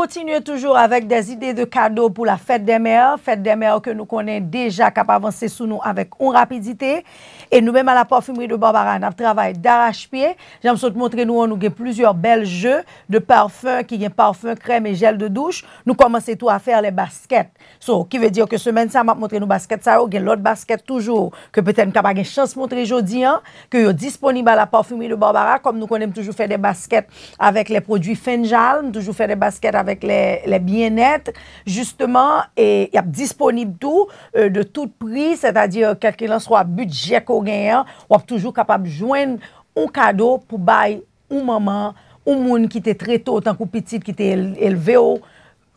continuer toujours avec des idées de cadeaux pour la fête des mères. Fête des mères que nous connaissons déjà, qui avancé sous nous avec une rapidité. Et nous-mêmes à la parfumerie de Barbara, nous travaillé d'arrache-pied. J'aime surtout montrer nous, nous avons plusieurs belles jeux de parfums, qui ont parfum, crème et gel de douche. Nous commençons tout à faire les baskets. So, qui veut dire que semaine, ça m'a montré nos baskets, ça, a l'autre basket toujours, que peut-être nous avons une chance de montrer aujourd'hui, hein, que est disponible à la parfumerie de Barbara, comme nous connaissons toujours faire des baskets avec les produits Fenjal, toujours faire des baskets avec ek le bienet, justeman, e yap disponib tou, euh, de tout pri, s'atadi, kelke lan sou ap budget kou genyan, wap toujou kapab jwen, ou kado pou bay, ou maman, ou moun ki te tre to, tank ou pitit ki te elve ou,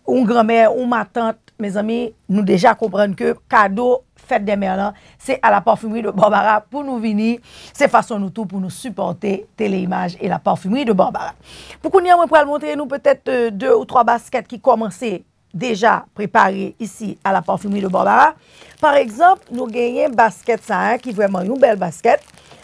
ou grame, ou matante, mes amis, nous déjà comprendre que cadeau fête des mères c'est à la parfumerie de Barbara pour nous venir, c'est façon nous tout pour nous supporter téléimage et la parfumerie de Barbara. Pour qu'on y a de montrer nous peut-être euh, deux ou trois baskets qui commençaient déjà préparées ici à la parfumerie de Barbara. Par exemple, nous gagnons basket ça hein, qui est vraiment une belle basket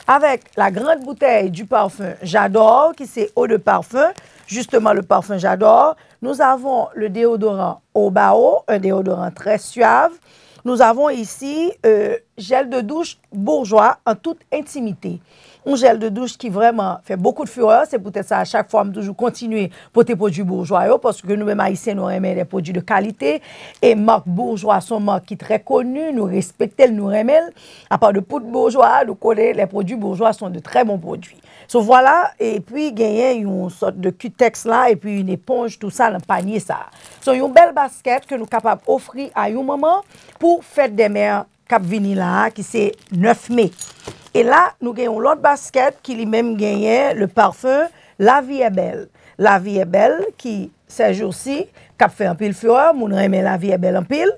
avec la grande bouteille du parfum J'adore qui c'est eau de parfum, justement le parfum J'adore nous avons le déodorant Obao, un déodorant très suave. Nous avons ici euh, gel de douche bourgeois en tout intimité. Un gel de douche qui vraiment fait beaucoup de fureur, c'est peut-être ça à chaque fois, on continue pour tes produits bourgeois, parce que nous-mêmes ici, nous remèlons des produits de qualité, et marque bourgeois, son marque qui est très connue, nous respecte, elle nous remèl, à part de pour bourgeois, nous connaît, les produits bourgeois sont de très bons produits. So voilà, et puis, il y a un sorte de cutex là, et puis une éponge, tout ça, un panier, ça. So, y a un bel basket que nous capables offrir à un moment pour faire des meilleurs Kap vinila ki se neuf me. E la nou genyon lout basket ki li menm genyen le parfum la vie e bel. La vie e bel ki se jou si kap fe anpil fure, moun remen la vie e bel anpil.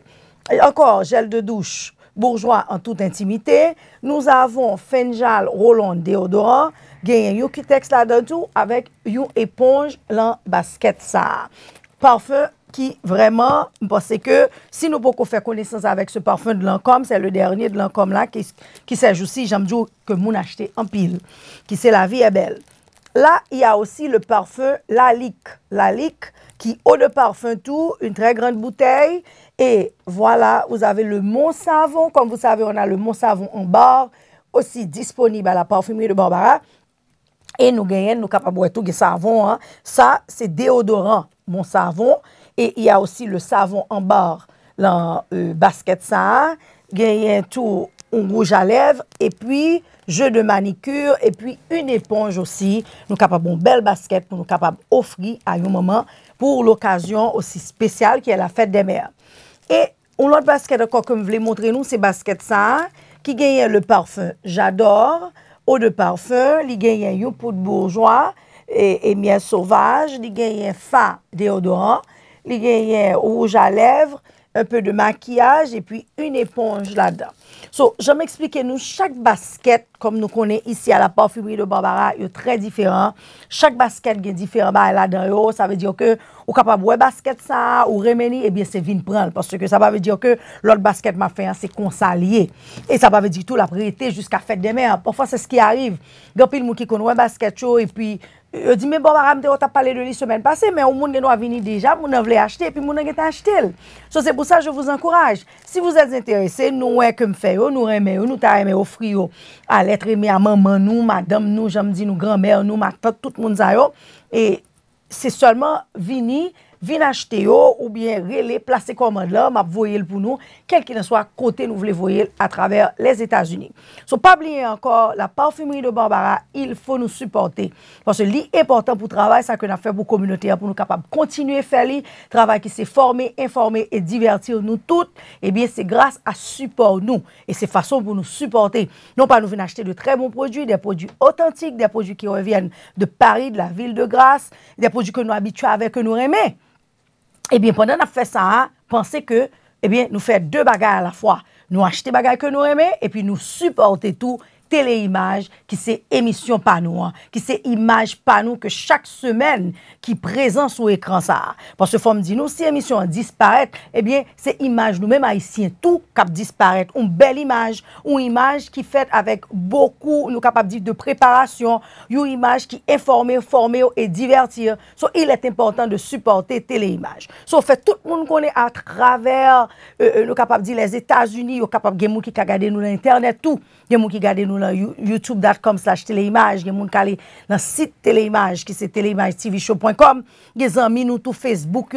E ankor jel de douche bourgeois an tout intimite. Nou avon fenjal rolon deodorant genyen yu ki tekst la dantou avèk yu eponj lan basket sa. Parfum lout. qui vraiment, parce que si nous pouvons faire connaissance avec ce parfum de Lancôme, c'est le dernier de Lancôme là, qui, qui aussi, j'aime dire, que mon acheté en pile, qui c'est La vie est belle. Là, il y a aussi le parfum Lalique. Lalique, qui eau de parfum tout, une très grande bouteille. Et voilà, vous avez le Mont Savon. Comme vous savez, on a le Mont Savon en bar, aussi disponible à la parfumerie de Barbara. Et nous gagnons, nous capables tout, savon. Hein. Ça, c'est déodorant, mon Savon. Et il y a aussi le savon en bas la euh, basket ça, y tout, un rouge à lèvres, et puis jeu de manicure, et puis une éponge aussi. Nous capables une belle basket pour nous capables offrir à un moment pour l'occasion aussi spéciale qui est la fête des mères. Et l'autre basket encore que je voulais montrer nous, le basket ça, qui gagne le parfum. J'adore, eau de parfum, il gagne un poudre bourgeois et, et miel sauvage, il gagne fa déodorant, il y a rouge à lèvres, un peu de maquillage et puis une éponge là-dedans. So, je m'expliquais, nous, chaque basket, comme nous connaissons ici à la parfumerie de Barbara, est très différent. Chaque basket est différent là-dedans. Ça veut dire que ou capable de basket ça, ou remeni, eh bien, c'est vin prendre. Parce que ça veut dire que l'autre basket m'a fait, hein, c'est consalier. Et ça veut dire tout la priorité jusqu'à fête des mères. Parfois, c'est ce qui arrive. Il y a qui connaît basket et puis je euh, dis, mais bon, je vais pas parler de lui la semaine passée, mais au monde nous venu déjà, a voulu acheter, et puis vous voulez acheté c'est pour ça que je vous encourage. Si vous êtes intéressés, nous, ouais, que me fait, oh, nous aimons, oh, nous au offrir oh, à l'être aimé, à maman, nous, madame, nous, j'aime dire, nous, grand-mère, nous, tante, tout le monde, et c'est seulement vini vin acheter ou bien les placer commande là, m'a voyer pour nous, quel qu'il en soit côté nous voulons voyer à travers les États-Unis. So pas oublier encore la parfumerie de Barbara, il faut nous supporter parce que li important pour travail ça que nous fait pour communauté pour nous de continuer faire li travail qui s'est formé, informé et divertir nous toutes et eh bien c'est grâce à support nous et c'est façon pour nous supporter. Non pas nous venir acheter de très bons produits, des produits authentiques, des produits qui reviennent de Paris, de la ville de Grâce, des produits que nous habitués avec que nous aimons. Eh bien, pendant que nous fait ça, pensez que eh bien, nous faisons deux bagages à la fois. Nous achetons des bagages que nous aimons et puis nous supporter tout téléimage qui c'est émission panou hein, qui c'est image nous que chaque semaine qui présent sur écran ça parce que forme dit nous si émission disparaît eh bien c'est image nous-mêmes haïtiens tout cap disparaît. une belle image une image qui fait avec beaucoup nous capable dire de préparation une image qui informer former et divertir so, il est important de supporter téléimage so fait tout le monde connaît à travers euh, euh, nous capable dire les États-Unis capable de qui regardent nous l'internet tout nous qui regardent nous Youtube.com Teleimaj Teleimaj TV Show Facebook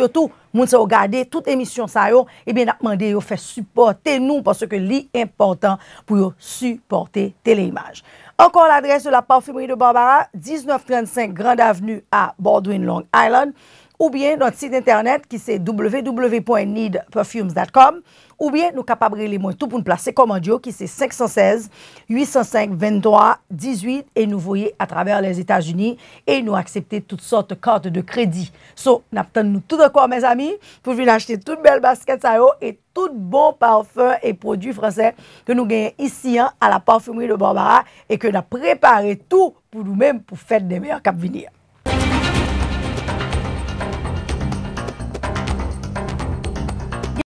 Toute emisyon sa yo E eh ben akman de yo fè supporte nou Pòsè ke li important Pò yo supporte Teleimaj Ankon l'adres de la parfumerie de Barbara 1935 Grand Avenue A Baldwin Long Island ou bien notre site internet qui c'est www.needperfumes.com ou bien nous capables les moins tout pour nous placer comme commande qui c'est 516 805 23 18 et nous voyez à travers les États-Unis et nous accepter toutes sortes de cartes de crédit. So, nous nous tout encore mes amis pour venir acheter toute belle à ça et tout bon parfum et produits français que nous gagnons ici hein, à la parfumerie de Barbara et que nous avons préparé tout pour nous-mêmes pour faire des meilleurs cap venir.